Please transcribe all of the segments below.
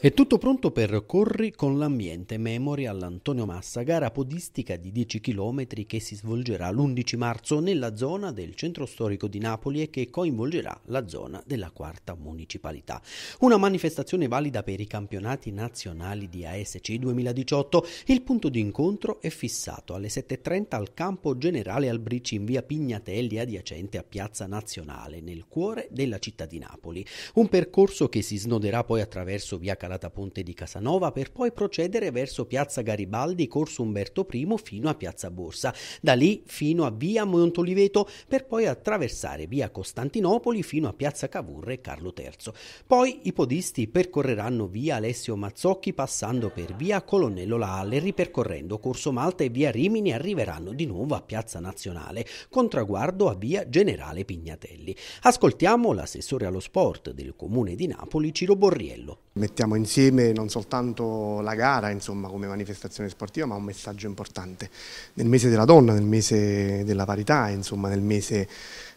È tutto pronto per Corri con l'ambiente Memorial Antonio Massa, gara podistica di 10 km che si svolgerà l'11 marzo nella zona del centro storico di Napoli e che coinvolgerà la zona della quarta municipalità. Una manifestazione valida per i campionati nazionali di ASC 2018. Il punto di incontro è fissato alle 7.30 al campo generale Albrici in via Pignatelli adiacente a Piazza Nazionale, nel cuore della città di Napoli. Un percorso che si snoderà poi attraverso via Catania calata Ponte di Casanova per poi procedere verso Piazza Garibaldi, Corso Umberto I fino a Piazza Borsa, da lì fino a Via Montoliveto per poi attraversare Via Costantinopoli fino a Piazza Cavour e Carlo III. Poi i podisti percorreranno Via Alessio Mazzocchi passando per Via Colonnello Laalle, ripercorrendo Corso Malta e Via Rimini arriveranno di nuovo a Piazza Nazionale con traguardo a Via Generale Pignatelli. Ascoltiamo l'assessore allo sport del Comune di Napoli Ciro Borriello. Mettiamo insieme non soltanto la gara insomma, come manifestazione sportiva ma un messaggio importante nel mese della donna, nel mese della parità, insomma, nel mese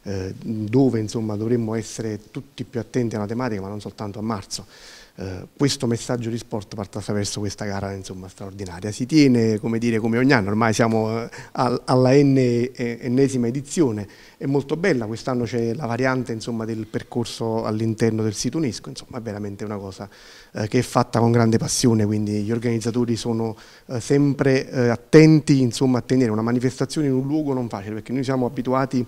eh, dove insomma, dovremmo essere tutti più attenti alla tematica, ma non soltanto a marzo. Eh, questo messaggio di sport parte attraverso questa gara insomma, straordinaria. Si tiene come, dire, come ogni anno, ormai siamo eh, alla n, eh, ennesima edizione, è molto bella, quest'anno c'è la variante insomma, del percorso all'interno del sito UNESCO, insomma è veramente una cosa eh, che è fatta con grande passione, quindi gli organizzatori sono eh, sempre attenti insomma, a tenere una manifestazione in un luogo non facile, perché noi siamo abituati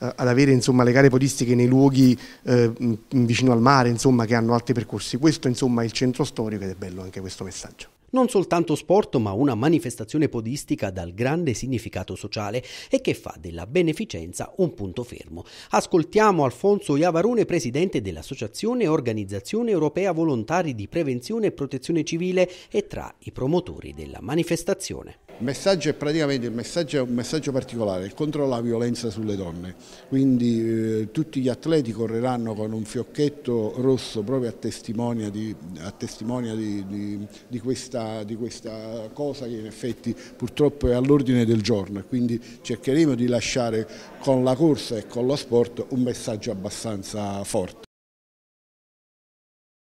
eh, ad avere insomma, le gare podistiche nei luoghi eh, vicino al mare, insomma, che hanno altri percorsi. Questo insomma, è il centro storico ed è bello anche questo messaggio non soltanto sport ma una manifestazione podistica dal grande significato sociale e che fa della beneficenza un punto fermo. Ascoltiamo Alfonso Iavarone, presidente dell'Associazione Organizzazione Europea Volontari di Prevenzione e Protezione Civile e tra i promotori della manifestazione. Il messaggio è praticamente messaggio, un messaggio particolare, il contro la violenza sulle donne, quindi eh, tutti gli atleti correranno con un fiocchetto rosso proprio a testimonia di, a testimonia di, di, di questa, questa, cosa che in effetti purtroppo è all'ordine del giorno e quindi cercheremo di lasciare con la corsa e con lo sport un messaggio abbastanza forte.